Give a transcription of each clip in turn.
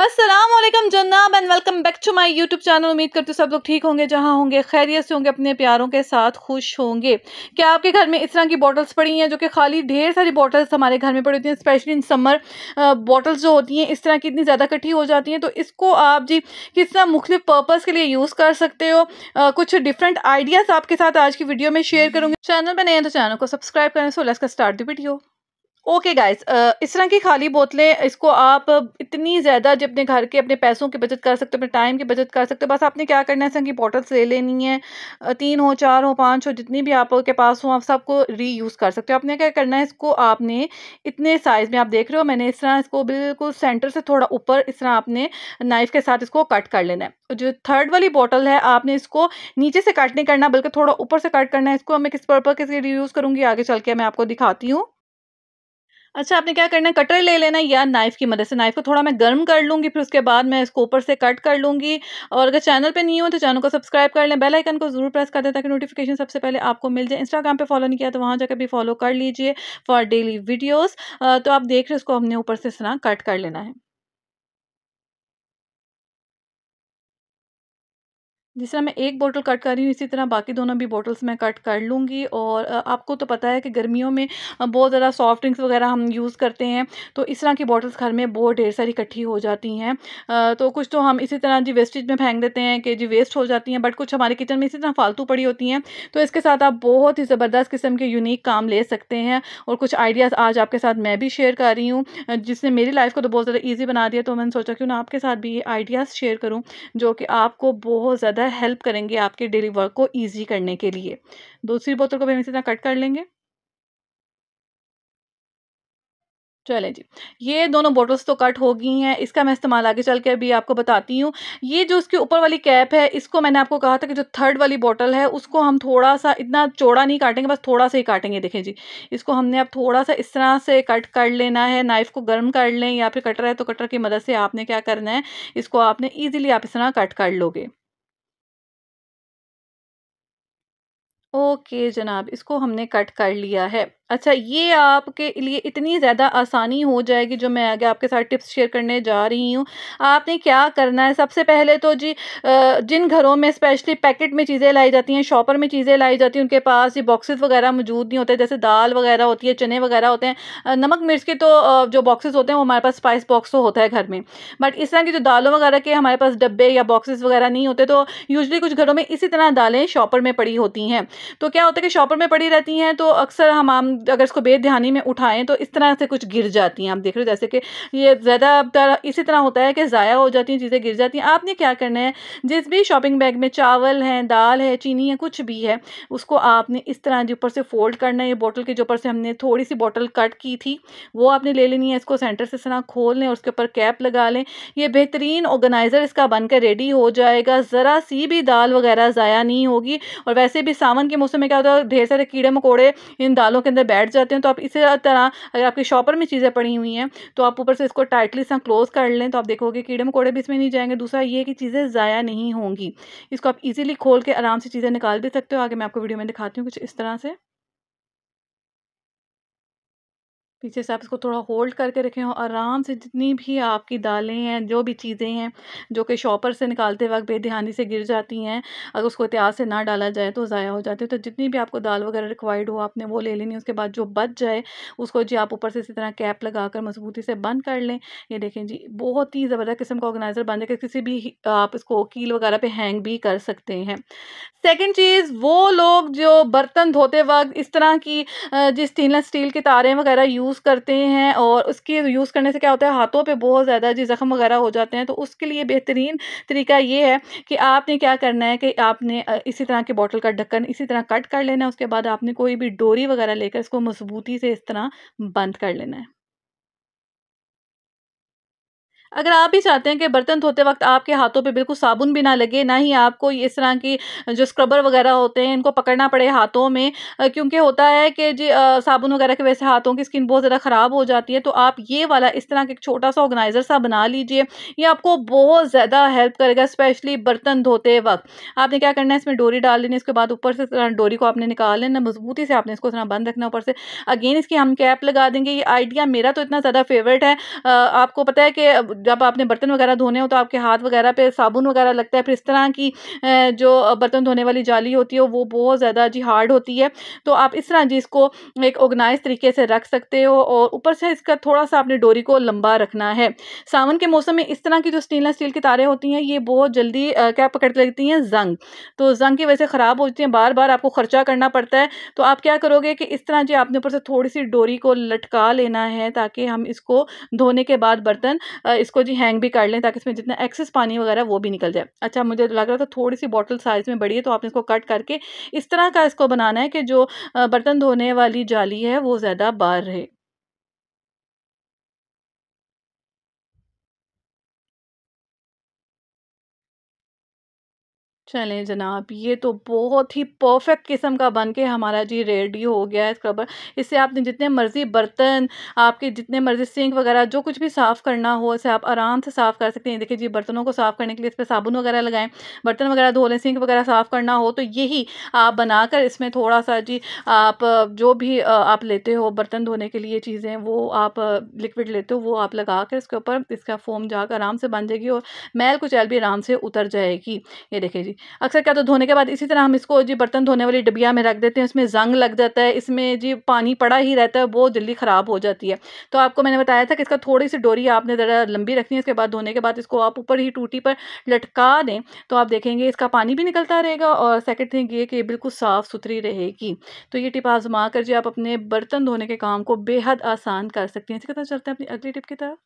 असलम जनाब and welcome back to my YouTube channel उम्मीद करती हूँ सब लोग ठीक होंगे जहाँ होंगे खैरियत से होंगे अपने प्यारों के साथ खुश होंगे क्या आपके घर में इस तरह की बॉटल्स पड़ी हैं जो कि खाली ढेर सारी बॉटल्स हमारे घर में पड़ी होती हैं स्पेशली इन समर बॉटल्स जो होती हैं इस तरह की इतनी ज़्यादा इकट्ठी हो जाती हैं तो इसको आप जी किस तरह मुख्तफ पर्पज़ के लिए यूज़ कर सकते हो आ, कुछ डिफरेंट आइडियाज़ आपके साथ आज की वीडियो में शेयर करूँगी चैनल पर नए हैं तो चैनल को सब्सक्राइब करें सो लेस का start the video okay guys uh, इस तरह की खाली बोतलें इसको आप इतनी ज़्यादा जो अपने घर के अपने पैसों की बचत कर सकते हो अपने टाइम की बचत कर सकते हो बस आपने क्या करना है सर की बॉटल्स ले लेनी है तीन हो चार हो पाँच हो जितनी भी आपके पास हो आप सबको री यूज़ कर सकते हो आपने क्या करना है इसको आपने इतने साइज़ में आप देख रहे हो मैंने इस तरह इसको बिल्कुल सेंटर से थोड़ा ऊपर इस तरह आपने नाइफ़ के साथ इसको कट कर लेना है जो थर्ड वाली बॉटल है आपने इसको नीचे से कट नहीं करना बल्कि थोड़ा ऊपर से कट करना है इसको मैं किस पर्पज़ के लिए रीयूज़ करूँगी आगे चल के मैं आपको दिखाती हूँ अच्छा आपने क्या करना है कटर ले लेना या नाइफ़ की मदद से नाइफ़ को थोड़ा मैं गर्म कर लूँगी फिर उसके बाद मैं इसको ऊपर से कट कर लूँगी और अगर चैनल पे नहीं हो तो चैनल को सब्सक्राइब कर लें बेल आइकन को ज़रूर प्रेस कर दें ताकि नोटिफिकेशन सबसे पहले आपको मिल जाए इंस्टाग्राम पे फॉलो नहीं किया तो वहाँ जाकर भी फॉलो कर लीजिए फॉर डेली वीडियोज़ तो आप देख रहे उसको हमने ऊपर से इस तरह कट कर लेना है जिस तरह मैं एक बोतल कट कर रही हूँ इसी तरह बाकी दोनों भी बोटल्स मैं कट कर लूँगी और आपको तो पता है कि गर्मियों में बहुत ज़्यादा सॉफ्ट ड्रिंक्स वगैरह हम यूज़ करते हैं तो इस तरह की बोटल्स घर में बहुत ढेर सारी इकट्ठी हो जाती हैं तो कुछ तो हम इसी तरह जी वेस्टेज में फेंक देते हैं कि जी वेस्ट हो जाती हैं बट कुछ हमारे किचन में इसी तरह फालतू पड़ी होती हैं तो इसके साथ आप बहुत ही ज़बरदस्त किस्म के यूनिक काम ले सकते हैं और कुछ आइडियाज़ आज आपके साथ मैं भी शेयर कर रही हूँ जिसने मेरी लाइफ को तो बहुत ज़्यादा ईजी बना दिया तो मैंने सोचा क्यों ना आपके साथ भी ये आइडियाज़ शेयर करूँ जो कि आपको बहुत ज़्यादा हेल्प करेंगे आपके डेली वर्क को ईजी करने के लिए दूसरी बोतल को भी हम इसी तरह कट कर लेंगे चले जी ये दोनों बोटल्स तो कट हो गई हैं इसका मैं इस्तेमाल आगे चल के अभी आपको बताती हूँ ये जो इसके ऊपर वाली कैप है इसको मैंने आपको कहा था कि जो थर्ड वाली बोतल है उसको हम थोड़ा सा इतना चौड़ा नहीं काटेंगे बस थोड़ा सा ही काटेंगे देखें जी इसको हमने अब थोड़ा सा इस तरह से कट कर लेना है नाइफ़ को गर्म कर लें या फिर कटर है तो कटर की मदद से आपने क्या करना है इसको आपने ईजिली आप इस तरह कट कर लोगे ओके जनाब इसको हमने कट कर लिया है अच्छा ये आपके लिए इतनी ज़्यादा आसानी हो जाएगी जो मैं आगे आपके साथ टिप्स शेयर करने जा रही हूँ आपने क्या करना है सबसे पहले तो जी जिन घरों में स्पेशली पैकेट में चीज़ें लाई जाती हैं शॉपर में चीज़ें लाई जाती हैं उनके पास ये बॉक्सेस वगैरह मौजूद नहीं होते जैसे दाल वगैरह होती है चने वगैरह होते हैं नमक मिर्च के तो जो बॉक्सेस होते हैं वो हमारे पास स्पाइस बॉक्स तो होता है घर में बट इस तरह की जो दालों वगैरह के हमारे पास डब्बे या बॉक्सेस वगैरह नहीं होते तो यूजली कुछ घरों में इसी तरह दालें शॉपर में पड़ी होती हैं तो क्या होता है कि शॉपर में पड़ी रहती हैं तो अक्सर हम अगर इसको बेध्यानी में उठाएं तो इस तरह से कुछ गिर जाती हैं आप देख रहे हो जैसे कि ये ज़्यादातर इसी तरह होता है कि ज़ाया हो जाती हैं चीज़ें गिर जाती हैं आपने क्या करना है जिस भी शॉपिंग बैग में चावल हैं दाल है चीनी है कुछ भी है उसको आपने इस तरह जो ऊपर से फोल्ड करना है ये के जो ऊपर से हमने थोड़ी सी बॉटल कट की थी वो आपने ले लेनी है इसको सेंटर से तरह खोल लें और उसके ऊपर कैप लगा लें ये बेहतरीन ऑर्गेनाइज़र इसका बनकर रेडी हो जाएगा ज़रा सी भी दाल वगैरह ज़ाया नहीं होगी और वैसे भी सावन के मौसम में क्या होता है ढेर सारे कीड़े मकोड़े इन दालों के अंदर बैठ जाते हैं तो आप इसी तरह अगर आपके शॉपर में चीज़ें पड़ी हुई हैं तो आप ऊपर से इसको टाइटली सा क्लोज़ कर लें तो आप देखोगे कीड़े मकोड़े भी इसमें नहीं जाएंगे दूसरा ये कि चीज़ें ज़ाया नहीं होंगी इसको आप इजीली खोल के आराम से चीज़ें निकाल भी सकते हो आगे मैं आपको वीडियो में दिखाती हूँ कुछ इस तरह से पीछे से आप इसको थोड़ा होल्ड करके रखें और आराम से जितनी भी आपकी दालें हैं जो भी चीज़ें हैं जो कि शॉपर से निकालते वक्त बेदहानी से गिर जाती हैं अगर उसको इतिहास से ना डाला जाए तो ज़ाया हो जाती है तो जितनी भी आपको दाल वगैरह रिक्वायर्ड हो आपने वो ले लेनी उसके बाद जो बच जाए उसको जी आप ऊपर से इसी तरह कैप लगा कर मजबूती से बंद कर लें ये देखें जी बहुत ही ज़बरदस्त किस्म का ऑर्गेनाइज़र बन जाएगा किसी भी आप इसको कील वगैरह पर हैंग भी कर सकते हैं सेकेंड चीज़ वो लोग जो बर्तन धोते वक्त इस तरह की जिस स्टेनलेस स्टील के तारें वगैरह यूज़ यूज़ करते हैं और उसके यूज़ करने से क्या होता है हाथों पे बहुत ज़्यादा जी ज़ख़म वगैरह हो जाते हैं तो उसके लिए बेहतरीन तरीका ये है कि आपने क्या करना है कि आपने इसी तरह के बॉटल का ढक्कन इसी तरह कट कर लेना है उसके बाद आपने कोई भी डोरी वगैरह लेकर इसको मजबूती से इस तरह बंद कर लेना है अगर आप भी चाहते हैं कि बर्तन धोते वक्त आपके हाथों पे बिल्कुल साबुन भी ना लगे ना ही आपको इस तरह की जो स्क्रबर वगैरह होते हैं इनको पकड़ना पड़े हाथों में क्योंकि होता है कि जी साबुन वगैरह की वजह से हाथों की स्किन बहुत ज़्यादा ख़राब हो जाती है तो आप ये वाला इस तरह का एक छोटा सा ऑर्गेनाइज़र सा बना लीजिए ये आपको बहुत ज़्यादा हेल्प करेगा स्पेशली बर्तन धोते वक्त आपने क्या करना है इसमें डोरी डाल लेनी इसके बाद ऊपर से डोरी को आपने निकाल लेना मजबूती से आपने इसको तरह बंद रखना ऊपर से अगेन इसकी हम कैप लगा देंगे ये आइडिया मेरा तो इतना ज़्यादा फेवरेट है आपको पता है कि जब आपने बर्तन वगैरह धोने हो तो आपके हाथ वगैरह पे साबुन वगैरह लगता है फिर इस तरह की जो बर्तन धोने वाली जाली होती है वो बहुत ज़्यादा जी हार्ड होती है तो आप इस तरह जी इसको एक ऑर्गेनाइज तरीके से रख सकते हो और ऊपर से इसका थोड़ा सा आपने डोरी को लंबा रखना है सावन के मौसम में इस तरह की जो स्टेनलेस स्टील की तारें होती हैं ये बहुत जल्दी क्या पकड़ लेती हैं जंग तो जंग की वजह से ख़राब हो जाती हैं बार बार आपको ख़र्चा करना पड़ता है तो आप क्या करोगे कि इस तरह जी आपने ऊपर से थोड़ी सी डोरी को लटका लेना है ताकि हम इसको धोने के बाद बर्तन इस इसको जी हैंग भी कर लें ताकि इसमें जितना एक्सेस पानी वगैरह वो भी निकल जाए अच्छा मुझे लग रहा था थोड़ी सी बॉटल साइज़ में बड़ी है तो आपने इसको कट करके इस तरह का इसको बनाना है कि जो बर्तन धोने वाली जाली है वो ज़्यादा बार रहे चलें जनाब ये तो बहुत ही परफेक्ट किस्म का बन के हमारा जी रेडी हो गया है स्क्रबर इससे आपने जितने मर्ज़ी बर्तन आपके जितने मर्ज़ी सिंक वगैरह जो कुछ भी साफ़ करना हो उसे आप आराम से साफ़ कर सकते हैं देखिए जी बर्तनों को साफ़ करने के लिए इस पर साबुन वगैरह लगाएं बर्तन वगैरह धो लें सिंक वगैरह साफ़ करना हो तो यही आप बनाकर इसमें थोड़ा सा जी आप जो भी आप लेते हो बर्तन धोने के लिए चीज़ें वो आप लिक्विड लेते हो वो आप लगा कर इसके ऊपर इसका फोम जाकर आराम से बन जाएगी और मैल कुचैल भी आराम से उतर जाएगी ये देखिए जी अक्सर क्या तो धोने के बाद इसी तरह हम इसको जी बर्तन धोने वाली डिबिया में रख देते हैं उसमें जंग लग जाता है इसमें जी पानी पड़ा ही रहता है वो जल्दी ख़राब हो जाती है तो आपको मैंने बताया था कि इसका थोड़ी सी डोरी आपने ज़रा लंबी रखनी है इसके बाद धोने के बाद इसको आप ऊपर ही टूटी पर लटका दें तो आप देखेंगे इसका पानी भी निकलता रहेगा और सेकेंड थिंग ये कि बिल्कुल साफ़ सुथरी रहेगी तो ये टिप आजमा कर जी आप अपने बर्तन धोने के काम को बेहद आसान कर सकती हैं इसी तरह चलते हैं अपनी अगली टिप की तरफ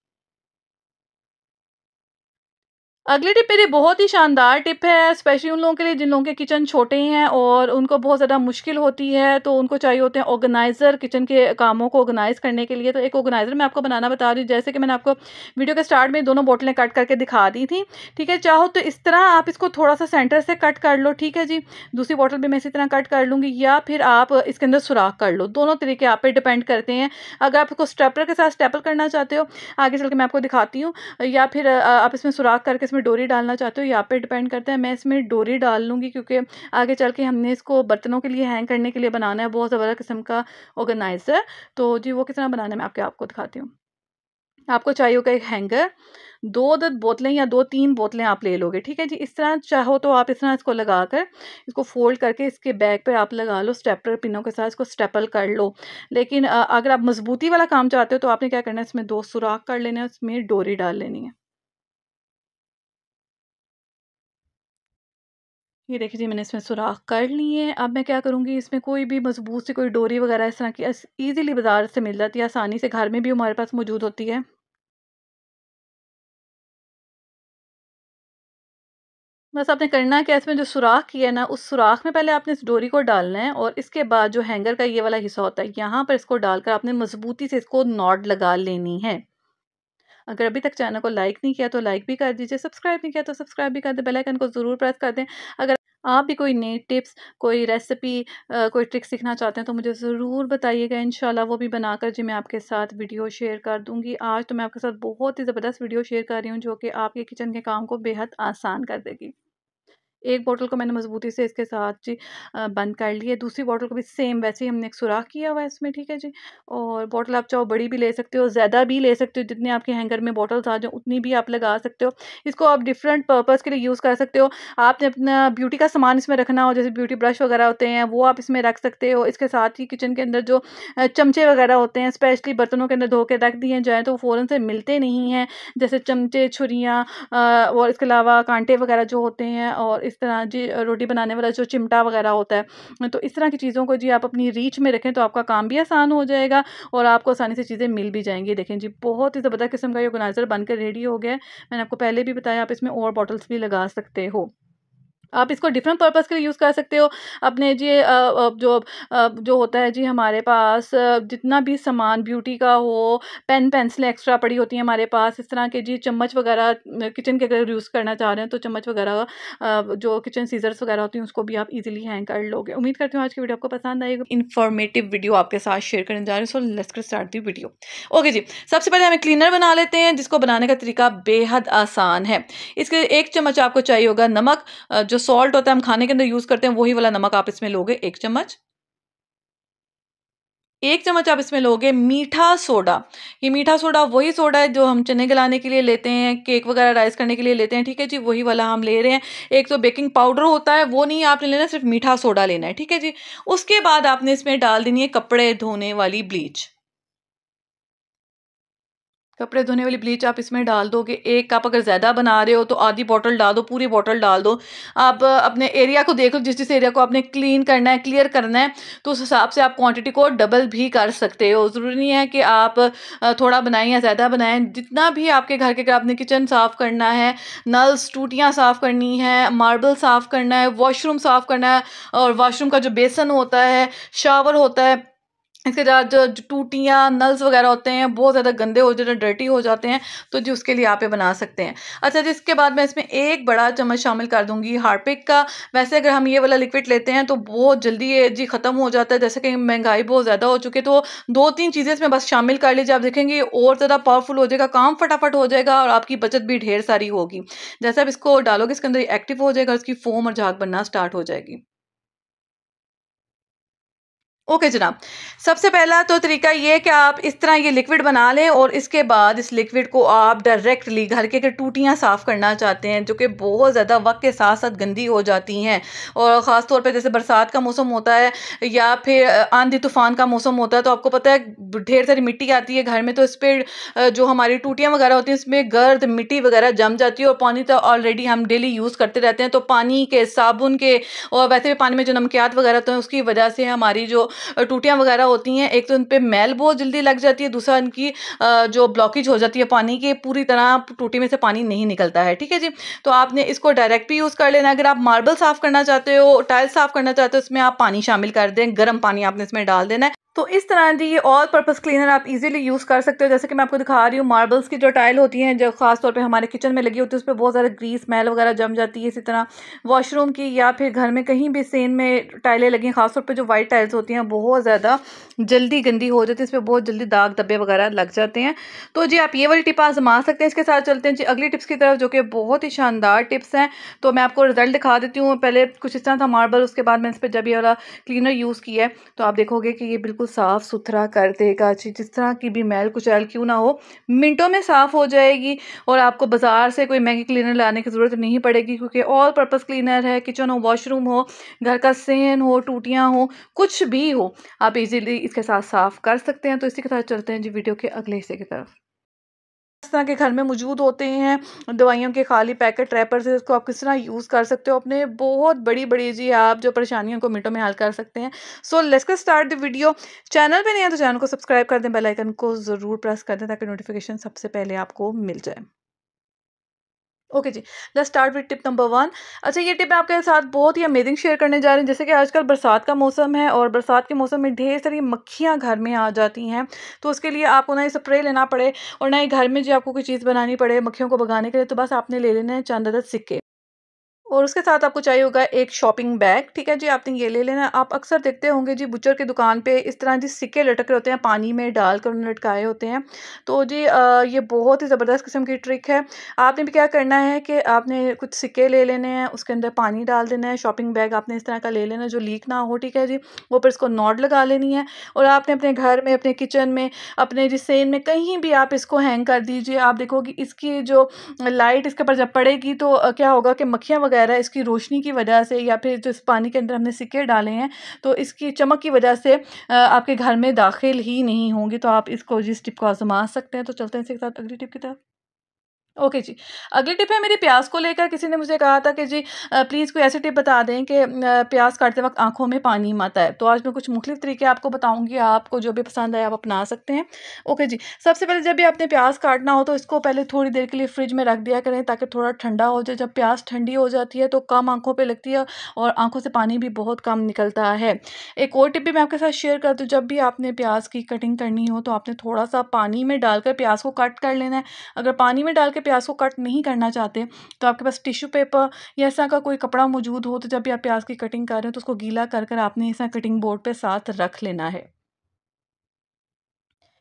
अगली टिप मेरी बहुत ही शानदार टिप है स्पेशली उन लोगों के लिए जिन लोगों के किचन छोटे हैं और उनको बहुत ज़्यादा मुश्किल होती है तो उनको चाहिए होते हैं ऑर्गेनाइज़र किचन के कामों को ऑर्गेनाइज़ करने के लिए तो एक ऑर्गेनाइज़र मैं आपको बनाना बता रही हूँ जैसे कि मैंने आपको वीडियो के स्टार्ट में दोनों बोटलें कट करके दिखा दी थी ठीक है चाहो तो इस तरह आप इसको थोड़ा सा सेंटर से कट कर लो ठीक है जी दूसरी बोटल भी मैं इसी तरह कट कर लूँगी या फिर आप इसके अंदर सुराख कर लो दोनों तरीके आप पर डिपेंड करते हैं अगर आप इसको स्टेपर के साथ स्टेपल करना चाहते हो आगे चल के मैं आपको दिखाती हूँ या फिर आप इसमें सुराख करके इसमें डोरी डालना चाहते हो यहाँ पे डिपेंड करता है मैं इसमें डोरी डाल लूँगी क्योंकि आगे चल के हमने इसको बर्तनों के लिए हैंग करने के लिए बनाना है बहुत ज़बरदस्त किस्म का ऑर्गेनाइज़र तो जी वो किस तरह बनाना है मैं आपके आपको दिखाती हूँ आपको चाहिए होगा एक हैंगर दो दो बोतलें या दो तीन बोतलें आप ले लोगे ठीक है जी इस तरह चाहो तो आप इस तरह इसको लगा कर इसको फोल्ड करके इसके बैग पे आप लगा लो स्टेपर पिनों के साथ इसको स्टेपल कर लो लेकिन अगर आप मजबूती वाला काम चाहते हो तो आपने क्या करना है इसमें दो सुराख कर लेना है उसमें डोरी डाल लेनी है ये देखिए जी मैंने इसमें सुराख कर लिए हैं अब मैं क्या करूँगी इसमें कोई भी मजबूत सी कोई डोरी वगैरह इस तरह की ईजिली बाज़ार से मिल जाती है आसानी से घर में भी हमारे पास मौजूद होती है बस आपने करना है कि इसमें जो सुराख किया है ना उस सुराख में पहले आपने इस डोरी को डालना है और इसके बाद जो हैंगर का ये वाला हिस्सा होता है यहाँ पर इसको डालकर आपने मजबूती से इसको नॉट लगा लेनी है अगर अभी तक चैनल को लाइक नहीं किया तो लाइक भी कर दीजिए सब्सक्राइब नहीं किया तो सब्सक्राइब भी कर दें बेलाइकन को ज़रूर प्रेस कर दें अगर आप भी कोई नई टिप्स कोई रेसिपी कोई ट्रिक सीखना चाहते हैं तो मुझे ज़रूर बताइएगा इन वो भी बनाकर जी मैं आपके साथ वीडियो शेयर कर दूंगी आज तो मैं आपके साथ बहुत ही ज़बरदस्त वीडियो शेयर कर रही हूँ जो कि आपके किचन के काम को बेहद आसान कर देगी एक बोतल को मैंने मज़बूती से इसके साथ जी बंद कर लिया दूसरी बोतल को भी सेम वैसे ही हमने एक सुराख किया हुआ है इसमें ठीक है जी और बोतल आप चाहो बड़ी भी ले सकते हो ज़्यादा भी ले सकते हो जितने आपके हैंगर में बॉटल्स आ जाएँ उतनी भी आप लगा सकते हो इसको आप डिफरेंट पर्पज़ के लिए यूज़ कर सकते हो आपने अपना ब्यूटी का सामान इसमें रखना हो जैसे ब्यूटी ब्रश वगैरह होते हैं वो आप इसमें रख सकते हो इसके साथ ही किचन के अंदर जो चमचे वगैरह होते हैं स्पेशली बर्तनों के अंदर धो के रख दिए जाएँ तो वो फ़ौरन से मिलते नहीं हैं जैसे चमचे छुरियाँ और इसके अलावा कांटे वगैरह जो होते हैं और इस इस तरह जी रोटी बनाने वाला जो चिमटा वगैरह होता है तो इस तरह की चीज़ों को जी आप अपनी रीच में रखें तो आपका काम भी आसान हो जाएगा और आपको आसानी से चीज़ें मिल भी जाएंगी देखें जी बहुत ही ज़बरदस्त किस्म का ये ऑर्गेनाइज़र बनकर रेडी हो गया है मैंने आपको पहले भी बताया आप इसमें और बॉटल्स भी लगा सकते हो आप इसको डिफरेंट पर्पज़ के लिए यूज़ कर सकते हो अपने जी जो जो होता है जी हमारे पास जितना भी सामान ब्यूटी का हो पेन पेंसिलें एक्स्ट्रा पड़ी होती हैं हमारे पास इस तरह के जी चम्मच वगैरह किचन के अगर यूज़ करना चाह रहे हैं तो चम्मच वगैरह जो किचन सीजर्स वगैरह होती हैं उसको भी आप इजीली हैंग कर लोगे उम्मीद करती हूँ आज की वीडियो आपको पसंद आएगी इन्फॉर्मेटिव वीडियो आपके साथ शेयर करने जा रहे हैं सो लेकर स्टार्ट दी वीडियो ओके जी सबसे पहले हमें क्लीनर बना लेते हैं जिसको बनाने का तरीका बेहद आसान है इसके एक चम्मच आपको चाहिए होगा नमक जो सॉल्ट होता है हम खाने के अंदर यूज़ करते हैं वही वाला नमक आप इसमें लोगे एक चम्मच एक चम्मच आप इसमें लोगे मीठा सोडा ये मीठा सोडा वही सोडा है जो हम चने गलाने के लिए लेते हैं केक वगैरह राइस करने के लिए लेते हैं ठीक है जी वही वाला हम ले रहे हैं एक तो बेकिंग पाउडर होता है वो नहीं आपने लेना सिर्फ मीठा सोडा लेना है ठीक है जी उसके बाद आपने इसमें डाल देनी है कपड़े धोने वाली ब्लीच कपड़े धोने वाली ब्लीच आप इसमें डाल दो कि एक कप अगर ज़्यादा बना रहे हो तो आधी बोतल डाल दो पूरी बोतल डाल दो आप अपने एरिया को देख लो जिस जिस एरिया को आपने क्लीन करना है क्लियर करना है तो उस हिसाब से आप क्वांटिटी को डबल भी कर सकते हो ज़रूरी नहीं है कि आप थोड़ा बनाएं या ज़्यादा बनाएं जितना भी आपके घर के अगर आपने किचन साफ़ करना है नल्स टूटियाँ साफ़ करनी है मार्बल साफ़ करना है वॉशरूम साफ़ करना है और वाशरूम का जो बेसन होता है शावर होता है इसके ज़्यादा जो टूटियाँ नल्स वगैरह होते हैं बहुत ज़्यादा गंदे हो जाते हैं डर्टी हो जाते हैं तो जी उसके लिए आप ये बना सकते हैं अच्छा जी इसके बाद मैं इसमें एक बड़ा चम्मच शामिल कर दूंगी हार्पिक का वैसे अगर हम ये वाला लिक्विड लेते हैं तो बहुत जल्दी ये जी ख़त्म हो जाता है जैसे कि महंगाई बहुत ज़्यादा हो चुकी है तो दो तीन चीज़ें इसमें बस शामिल कर लीजिए आप देखेंगे और ज़्यादा पावरफुल हो जाएगा काम फटाफट हो जाएगा और आपकी बचत भी ढेर सारी होगी जैसे आप इसको डालोगे इसके अंदर एक्टिव हो जाएगा उसकी फोम और झाग बनना स्टार्ट हो जाएगी ओके जनाब सबसे पहला तो तरीका ये है कि आप इस तरह ये लिक्विड बना लें और इसके बाद इस लिक्विड को आप डायरेक्टली घर के अगर टूटियाँ साफ़ करना चाहते हैं जो कि बहुत ज़्यादा वक्त के साथ साथ गंदी हो जाती हैं और ख़ास तौर पे जैसे बरसात का मौसम होता है या फिर आंधी तूफ़ान का मौसम होता है तो आपको पता है ढेर सारी मिट्टी आती है घर में तो इस पर जो हमारी टूटियाँ वगैरह होती हैं उसमें गर्द मिट्टी वगैरह जम जाती है और पानी तो ऑलरेडी हम डेली यूज़ करते रहते हैं तो पानी के साबुन के और वैसे भी पानी में जो नमकियात वगैरह होते हैं उसकी वजह से हमारी जो टूटियाँ वगैरह होती हैं एक तो उन पर मैल बहुत जल्दी लग जाती है दूसरा इनकी जो ब्लॉकेज हो जाती है पानी की पूरी तरह टूटी में से पानी नहीं निकलता है ठीक है जी तो आपने इसको डायरेक्ट भी यूज़ कर लेना अगर आप मार्बल साफ़ करना चाहते हो टाइल्स साफ़ करना चाहते हो उसमें आप पानी शामिल कर दें गर्म पानी आपने इसमें डाल देना है तो इस तरह जी ये ऑल पर्पज़ क्लीनर आप इजीली यूज़ कर सकते हो जैसे कि मैं आपको दिखा रही हूँ मार्बल्स की जो टाइल होती हैं जो खास तौर पे हमारे किचन में लगी होती है उस पर बहुत ज़्यादा ग्रीस स्मेल वगैरह जम जाती है इसी तरह वॉशरूम की या फिर घर में कहीं भी सेन में टाइलें लगी हैं खासतौर पर जो वाइट टाइल्स होती हैं बहुत ज़्यादा जल्दी गंदी हो जाती है इस पर बहुत जल्दी दाग दब्बे वगैरह लग जाते हैं तो जी आप ये वाली टिप आजमा सकते हैं इसके साथ चलते हैं जी अगली टिप्स की तरफ जो कि बहुत ही शानदार टिप्स हैं तो मैं आपको रिजल्ट दिखा देती हूँ पहले कुछ इस तरह था मार्बल उसके बाद मैंने इस पर जब ये वाला क्लीनर यूज़ किया है तो आप देखोगे कि ये बिल्कुल बिल्कुल साफ़ सुथरा कर देगा जी जिस तरह की भी मैल कुचैल क्यों ना हो मिनटों में साफ़ हो जाएगी और आपको बाज़ार से कोई महंगी क्लीनर लाने की ज़रूरत नहीं पड़ेगी क्योंकि ऑल पर्पज़ क्लीनर है किचन हो वॉशरूम हो घर का सेन हो टूटियाँ हो कुछ भी हो आप इजीली इसके साथ साफ़ कर सकते हैं तो इसी के साथ चलते हैं जी वीडियो के अगले हिस्से की तरफ इस तरह के घर में मौजूद होते हैं दवाइयों के खाली पैकेट से इसको आप किस तरह यूज़ कर सकते हो अपने बहुत बड़ी बड़ी जी आप जो परेशानियों को मिनटों में हल कर सकते हैं सो लेट्स का स्टार्ट द वीडियो चैनल पे नहीं है तो चैनल को सब्सक्राइब कर दें बेल आइकन को ज़रूर प्रेस कर दें ताकि नोटिफिकेशन सबसे पहले आपको मिल जाए ओके जी let's start with tip number one अच्छा ये टिप मैं आपके साथ बहुत ही अमेजिंग शेयर करने जा रहे हैं जैसे कि आजकल बरसात का मौसम है और बरसात के मौसम में ढेर सारी मक्खियाँ घर में आ जाती हैं तो उसके लिए आपको ना ही स्प्रे लेना पड़े और ना ही घर में जो आपको कोई चीज़ बनानी पड़े मक्खियों को भगाने के लिए तो बस आपने ले लेना है चंद सिक्के और उसके साथ आपको चाहिए होगा एक शॉपिंग बैग ठीक है जी आपने ये ले लेना आप अक्सर देखते होंगे जी बुचर की दुकान पे इस तरह जी सिक्के लटक रहे होते हैं पानी में डाल कर उन्हें लटकाए होते हैं तो जी आ, ये बहुत ही ज़बरदस्त किस्म की ट्रिक है आपने भी क्या करना है कि आपने कुछ सिक्के ले लेने हैं उसके अंदर पानी डाल देना है शॉपिंग बैग आपने इस तरह का ले लेना जो लीक ना हो ठीक है जी वो पर इसको नॉट लगा लेनी है और आपने अपने घर में अपने किचन में अपने जिस सेन में कहीं भी आप इसको हैंग कर दीजिए आप देखोगे इसकी जो लाइट इसके ऊपर जब पड़ेगी तो क्या होगा कि मक्खियाँ वगैरह वगैरह इसकी रोशनी की वजह से या फिर जो इस पानी के अंदर हमने सिक्के डाले हैं तो इसकी चमक की वजह से आपके घर में दाखिल ही नहीं होंगे तो आप इसको जिस टिप को आजमा सकते हैं तो चलते हैं इसके साथ अगली टिप की तरफ ओके जी अगली टिप है मेरी प्याज को लेकर किसी ने मुझे कहा था कि जी प्लीज़ कोई ऐसी टिप बता दें कि प्याज काटते वक्त आंखों में पानी मत आए तो आज मैं कुछ मुख्तु तरीके आपको बताऊंगी आपको जो भी पसंद आए आप अपना सकते हैं ओके जी सबसे पहले जब भी आपने प्याज काटना हो तो इसको पहले थोड़ी देर के लिए फ्रिज में रख दिया करें ताकि थोड़ा ठंडा हो जाए जब प्याज ठंडी हो जाती है तो कम आँखों पर लगती है और आँखों से पानी भी बहुत कम निकलता है एक और टिप भी मैं आपके साथ शेयर कर दूँ जब भी आपने प्याज की कटिंग करनी हो तो आपने थोड़ा सा पानी में डालकर प्याज को कट कर लेना है अगर पानी में डाल के प्याज को कट नहीं करना चाहते तो आपके पास टिश्यू पेपर या ऐसा का कोई कपड़ा मौजूद हो तो जब भी आप प्याज की कटिंग कर रहे हो तो उसको गीला कर कर आपने ऐसा कटिंग बोर्ड पर साथ रख लेना है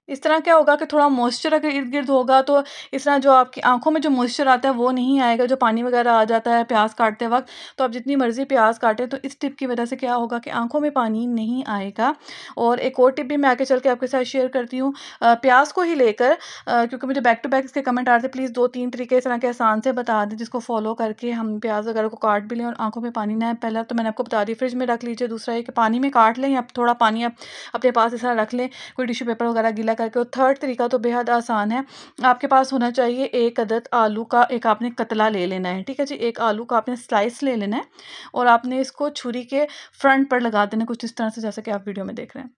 इस तरह क्या होगा कि थोड़ा मॉइस्चर अगर इर्द गिर्द होगा तो इस तरह जो आपकी आंखों में जो मॉइस्चर आता है वो नहीं आएगा जो पानी वगैरह आ जाता है प्याज काटते वक्त तो आप जितनी मर्ज़ी प्याज काटें तो इस टिप की वजह से क्या होगा कि आंखों में पानी नहीं आएगा और एक और टिप भी मैं आगे चल के आपके साथ शेयर करती हूँ प्याज को ही लेकर क्योंकि मुझे बैक टू बैक इसके कमेंट आ रहे थे प्लीज़ दो तीन तरीके इस तरह के आसान से बता दें जिसको फॉलो करके हम प्याज वगैरह को काट भी लें और आँखों में पानी ना आए पहला तो मैंने आपको बता दी फ्रिज में रख लीजिए दूसरा है कि पानी में काट लें या थोड़ा पानी आप अपने पास इस तरह रख लें कोई टिशू पेपर वगैरह गिला पैदा करके और थर्ड तरीका तो बेहद आसान है आपके पास होना चाहिए एक अदद आलू का एक आपने कतला ले लेना है ठीक है जी एक आलू का आपने स्लाइस ले लेना है और आपने इसको छुरी के फ्रंट पर लगा देना कुछ इस तरह से जैसा कि आप वीडियो में देख रहे हैं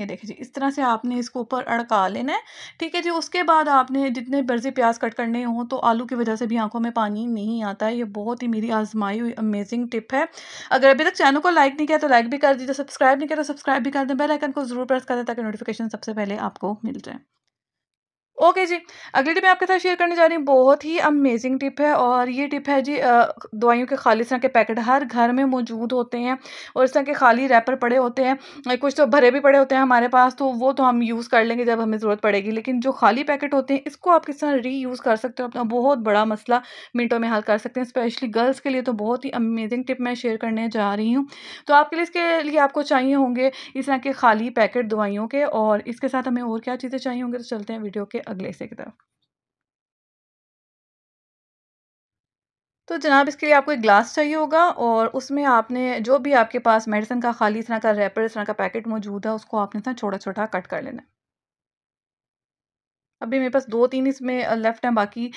ये देखिए जी इस तरह से आपने इसको ऊपर अड़का लेना है ठीक है जी उसके बाद आपने जितने बर्जी प्याज कट करने हों तो आलू की वजह से भी आंखों में पानी नहीं आता है ये बहुत ही मेरी आजमाई हुई अमेजिंग टिप है अगर अभी तक चैनल को लाइक नहीं किया तो लाइक भी कर दीजिए सब्सक्राइब नहीं किया तो सब्सक्राइब भी कर दें बेलाइकन को जरूर प्रेस कर दें ताकि नोटिफिकेशन सबसे पहले आपको मिल जाए ओके जी अगली टिप मैं आपके साथ शेयर करने जा रही हूँ बहुत ही अमेजिंग टिप है और ये टिप है जी दवाइयों के खाली तरह के पैकेट हर घर में मौजूद होते हैं और इस तरह के खाली रैपर पड़े होते हैं कुछ तो भरे भी पड़े होते हैं हमारे पास तो वो तो हम यूज़ कर लेंगे जब हमें ज़रूरत पड़ेगी लेकिन जो खाली पैकेट होते हैं इसको आप किस तरह री यूज़ कर सकते हो अपना बहुत बड़ा मसला मिनटों में हल कर सकते हैं स्पेशली गर्ल्स के लिए तो बहुत ही अमेजिंग टिप मैं शेयर करने जा रही हूँ तो आपके लिए इसके लिए आपको चाहिए होंगे इस तरह के खाली पैकेट दवाइयों के और इसके साथ हमें और क्या चीज़ें चाहिए होंगी तो चलते हैं वीडियो के अगले हिस्से की तरफ तो जनाब इसके लिए आपको एक ग्लास चाहिए होगा और उसमें आपने जो भी आपके पास मेडिसिन का खाली इस तरह का रैपर इस तरह का पैकेट मौजूद है उसको आपने इतना छोटा छोटा कट कर लेना है अभी मेरे पास दो तीन इसमें लेफ़्ट है बाकी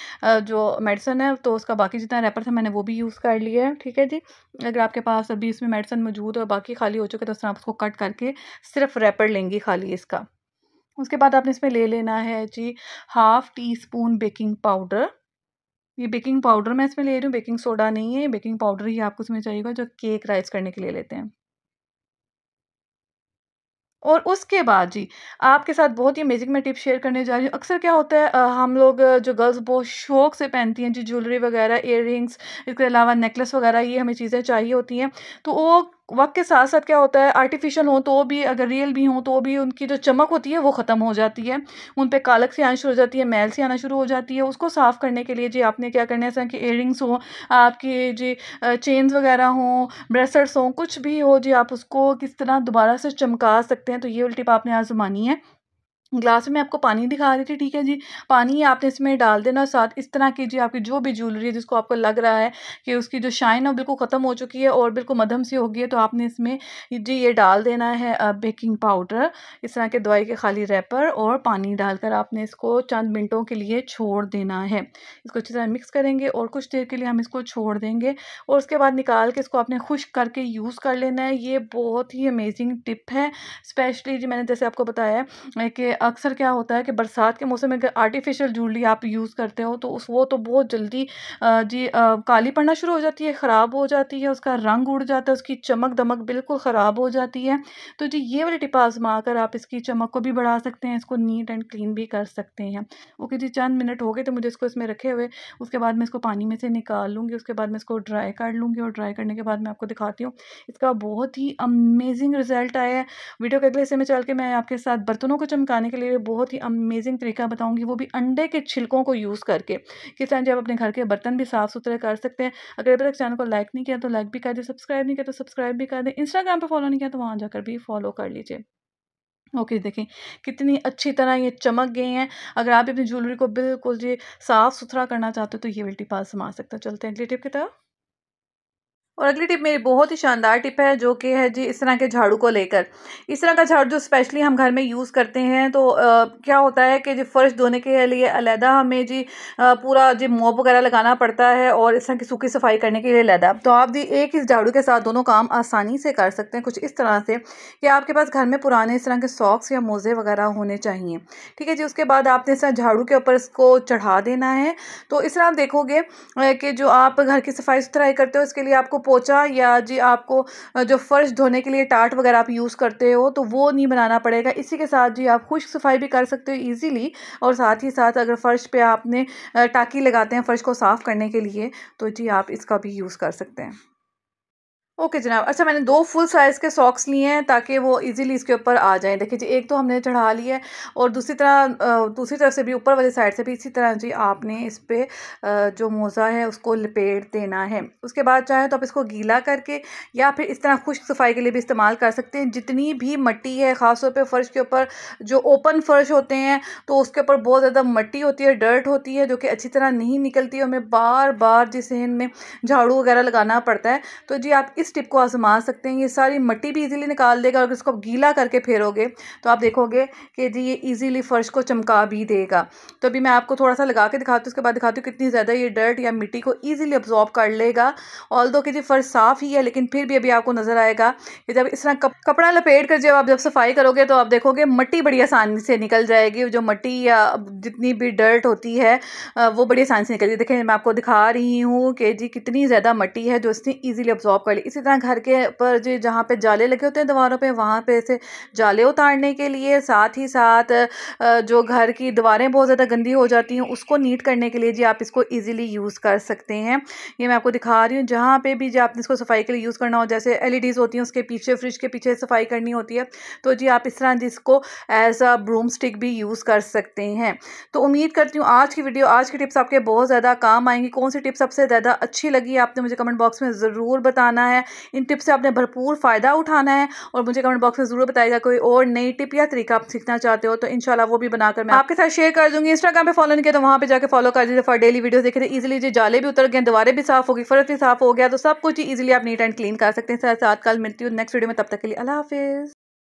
जो मेडिसन है तो उसका बाकी जितना रैपर था मैंने वो भी यूज़ कर लिया है ठीक है जी अगर आपके पास अभी इसमें मेडिसन मौजूद और बाकी खाली हो चुके तो उस तरह आप उसको कट करके सिर्फ रैपर लेंगी खाली इसका उसके बाद आपने इसमें ले लेना है जी half teaspoon baking powder ये बेकिंग पाउडर मैं इसमें ले रही हूँ बेकिंग सोडा नहीं है बेकिंग पाउडर ही आपको इसमें चाहिएगा जो केक राइस करने के लिए लेते हैं और उसके बाद जी आपके साथ बहुत ही अमेजिंग मैं टिप शेयर करने जा रही हूँ अक्सर क्या होता है हम लोग जो गर्ल्स बहुत शौक से पहनती हैं जी ज्वेलरी वगैरह इयर इसके अलावा नेकलेस वगैरह ये हमें चीज़ें चाहिए होती हैं तो वो वक्त के साथ साथ क्या होता है आर्टिफिशियल हो तो वो भी अगर रियल भी हों तो वो भी उनकी जो चमक होती है वो ख़त्म हो जाती है उन पर कालक से आना शुरू हो जाती है मैल से आना शुरू हो जाती है उसको साफ़ करने के लिए जी आपने क्या करना है जैसा कि एयरिंग्स हों आपके जी चेन्स वगैरह हों ब्रेसलेट्स हों कुछ भी हो जी आप उसको किस तरह दोबारा से चमका सकते हैं तो ये उल्टिप आपने आजमानी है ग्लास में आपको पानी दिखा रही थी ठीक है जी पानी आपने इसमें डाल देना और साथ इस तरह की जी आपकी जो भी ज्वेलरी जिसको आपको लग रहा है कि उसकी जो शाइन है बिल्कुल ख़त्म हो चुकी है और बिल्कुल मधम सी होगी है तो आपने इसमें जी ये डाल देना है बेकिंग पाउडर इस तरह के दवाई के खाली रैपर और पानी डालकर आपने इसको चंद मिनटों के लिए छोड़ देना है इसको अच्छी तरह मिक्स करेंगे और कुछ देर के लिए हम इसको छोड़ देंगे और उसके बाद निकाल के इसको आपने खुश करके यूज़ कर लेना है ये बहुत ही अमेजिंग टिप है स्पेशली जी मैंने जैसे आपको बताया कि अक्सर क्या होता है कि बरसात के मौसम में अगर आर्टिफिशियल जूलरी आप यूज़ करते हो तो उस वो तो बहुत जल्दी जी काली पड़ना शुरू हो जाती है ख़राब हो जाती है उसका रंग उड़ जाता है उसकी चमक दमक बिल्कुल ख़राब हो जाती है तो जी ये वाली टिप आजमा कर आप इसकी चमक को भी बढ़ा सकते हैं इसको नीट एंड क्लीन भी कर सकते हैं ओके जी चंद मिनट हो गए तो मुझे इसको इसमें रखे हुए उसके बाद मैं इसको पानी में से निकाल लूँगी उसके बाद मैं इसको ड्राई कर लूँगी और ड्राई करने के बाद मैं आपको दिखाती हूँ इसका बहुत ही अमेजिंग रिजल्ट आया है वीडियो के अगले हिस्से में चल के मैं आपके साथ बर्तनों को चमकाने बनाने के लिए बहुत ही अमेजिंग तरीका बताऊंगी वो भी अंडे के छिलकों को यूज़ करके किस तरह आप अपने घर के बर्तन भी साफ़ सुथरे कर सकते हैं अगर अभी तक चैनल को लाइक नहीं किया तो लाइक भी कर दें सब्सक्राइब नहीं किया तो सब्सक्राइब भी कर दें इंस्टाग्राम पर फॉलो नहीं किया तो वहाँ जाकर भी फॉलो कर लीजिए ओके okay, देखें कितनी अच्छी तरह ये चमक गए हैं अगर आप अपनी ज्वेलरी को बिल्कुल जी साफ़ सुथरा करना चाहते हो तो ये वाली पास समा सकते हो चलते हैं अगली टिप की तरफ और अगली टिप मेरी बहुत ही शानदार टिप है जो कि है जी इस तरह के झाड़ू को लेकर इस तरह का झाड़ू जो स्पेशली हम घर में यूज़ करते हैं तो आ, क्या होता है कि जो फ़र्श धोने के लिए अलहदा हमें जी आ, पूरा जी मोप वगैरह लगाना पड़ता है और इस तरह की सूखी सफाई करने के लिए अलहदा तो आप जी एक इस झाड़ू के साथ दोनों काम आसानी से कर सकते हैं कुछ इस तरह से कि आपके पास घर में पुराने इस तरह के सॉक्स या मोज़े वगैरह होने चाहिए ठीक है जी उसके बाद आपने इस तरह झाड़ू के ऊपर इसको चढ़ा देना है तो इस तरह देखोगे कि जो आप घर की सफाई सुथराई करते हो इसके लिए आपको पोचा या जी आपको जो फ़र्श धोने के लिए टाट वगैरह आप यूज़ करते हो तो वो नहीं बनाना पड़ेगा इसी के साथ जी आप खुश सफाई भी कर सकते हो ईजीली और साथ ही साथ अगर फ़र्श पर आपने टाकी लगाते हैं फ़र्श को साफ़ करने के लिए तो जी आप इसका भी यूज़ कर सकते हैं ओके जनाब अच्छा मैंने दो फुल साइज़ के सॉक्स लिए हैं ताकि वो इजीली इसके ऊपर आ जाएं देखिए जी एक तो हमने चढ़ा लिया है और दूसरी तरह दूसरी तरफ से भी ऊपर वाली साइड से भी इसी तरह जी आपने इस पर जो मोज़ा है उसको लपेट देना है उसके बाद चाहे तो आप इसको गीला करके या फिर इस तरह खुश्क सफाई के लिए भी इस्तेमाल कर सकते हैं जितनी भी मट्टी है ख़ासतौर पर फ़र्श के ऊपर जो ओपन फ़र्श होते हैं तो उसके ऊपर बहुत ज़्यादा मट्टी होती है डर्ट होती है जो कि अच्छी तरह नहीं निकलती हमें बार बार जिस में झाड़ू वगैरह लगाना पड़ता है तो जी आप इस इस टिप को आजमा सकते हैं ये सारी मट्टी भी इजीली निकाल देगा और इसको गीला करके फेरोगे तो आप देखोगे कि जी ये इजीली फ़र्श को चमका भी देगा तो अभी मैं आपको थोड़ा सा लगा के दिखाती हूँ उसके बाद दिखाती हूँ कितनी ज़्यादा ये डर्ट या मिट्टी को ईजिली अब्जॉर्ब कर लेगा ऑल दो जी फ़र्श साफ़ ही है लेकिन फिर भी अभी आपको नज़र आएगा कि जब इस तरह कपड़ा लपेट कर जब आप जब सफाई करोगे तो आप देखोगे मट्टी बड़ी आसानी से निकल जाएगी जो मट्टी या जितनी भी डर्ट होती है वो बड़ी आसानी से निकल जाएगी देखें मैं आपको दिखा रही हूँ कि जी कितनी ज़्यादा मट्टी है जो इसने ईजिली अब्जॉर्ब कर ली इसी तरह घर के पर जो जहाँ पे जाले लगे होते हैं दीवारों पे वहाँ पे से जाले उतारने के लिए साथ ही साथ जो घर की दीवारें बहुत ज़्यादा गंदी हो जाती हैं उसको नीट करने के लिए जी आप इसको ईजिली यूज़ कर सकते हैं ये मैं आपको दिखा रही हूँ जहाँ पर भी जो आपने इसको सफाई के लिए यूज़ करना हो जैसे एल e होती हैं उसके पीछे फ्रिज के पीछे सफाई करनी होती है तो जी आप इस तरह जिसको एज अ ब्रूम स्टिक भी यूज़ कर सकते हैं तो उम्मीद करती हूँ आज की वीडियो आज की टिप्स आपके बहुत ज़्यादा काम आएंगी कौन सी टिप्स सबसे ज़्यादा अच्छी लगी आपने मुझे कमेंट बॉक्स में ज़रूर बताना है इन टिप्स से आपने भरपूर फ़ायदा उठाना है और मुझे कमेंट बॉक्स में ज़रूर बताएगा कोई और नई टिप या तरीका आप सीखना चाहते हो तो इनशाला वो भी बनाकर मैं आपके साथ शेयर कर दूँगी इंस्टाग्राम पर फॉलो नहीं किया तो वहाँ पर जाकर फॉलो कर दीजिए फॉर डेली वीडियो देखे थे ईजिली जो जाले भी उतर गए दोबारे भी साफ होगी फर्श भी साफ हो गया तो सब कुछ ईजिली आप नीट एंड क्लीन कर सकते हैं साथ साथ कल मिलती हूँ नेक्स्ट वीडियो में तब तक के लिए अला हाफिज़